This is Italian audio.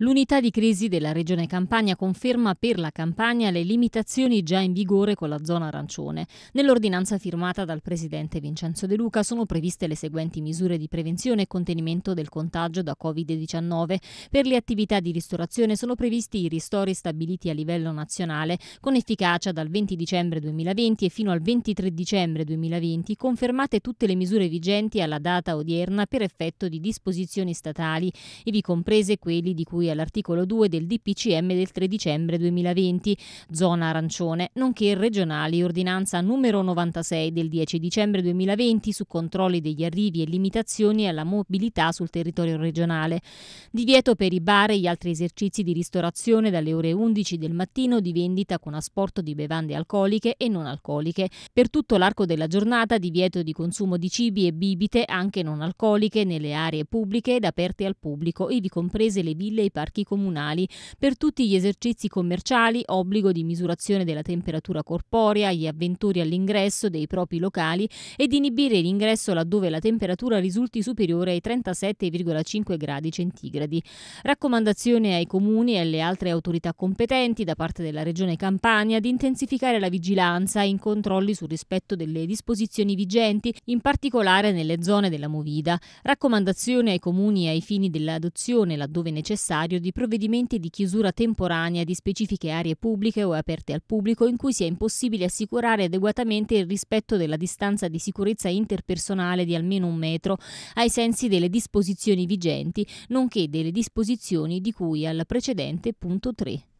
L'unità di crisi della Regione Campania conferma per la Campania le limitazioni già in vigore con la zona arancione. Nell'ordinanza firmata dal presidente Vincenzo De Luca sono previste le seguenti misure di prevenzione e contenimento del contagio da Covid-19. Per le attività di ristorazione sono previsti i ristori stabiliti a livello nazionale con efficacia dal 20 dicembre 2020 e fino al 23 dicembre 2020, confermate tutte le misure vigenti alla data odierna per effetto di disposizioni statali, ivi comprese quelli di cui all'articolo 2 del DPCM del 3 dicembre 2020, zona arancione, nonché regionali, ordinanza numero 96 del 10 dicembre 2020 su controlli degli arrivi e limitazioni alla mobilità sul territorio regionale. Divieto per i bar e gli altri esercizi di ristorazione dalle ore 11 del mattino di vendita con asporto di bevande alcoliche e non alcoliche. Per tutto l'arco della giornata divieto di consumo di cibi e bibite anche non alcoliche nelle aree pubbliche ed aperte al pubblico, ivi comprese le ville e i parchi comunali. Per tutti gli esercizi commerciali, obbligo di misurazione della temperatura corporea agli avventori all'ingresso dei propri locali ed inibire l'ingresso laddove la temperatura risulti superiore ai 37,5 gradi centigradi. Raccomandazione ai comuni e alle altre autorità competenti da parte della Regione Campania di intensificare la vigilanza in controlli sul rispetto delle disposizioni vigenti, in particolare nelle zone della Movida. Raccomandazione ai comuni ai fini dell'adozione, laddove necessario, necessario di provvedimenti di chiusura temporanea di specifiche aree pubbliche o aperte al pubblico in cui sia impossibile assicurare adeguatamente il rispetto della distanza di sicurezza interpersonale di almeno un metro ai sensi delle disposizioni vigenti, nonché delle disposizioni di cui al precedente punto 3.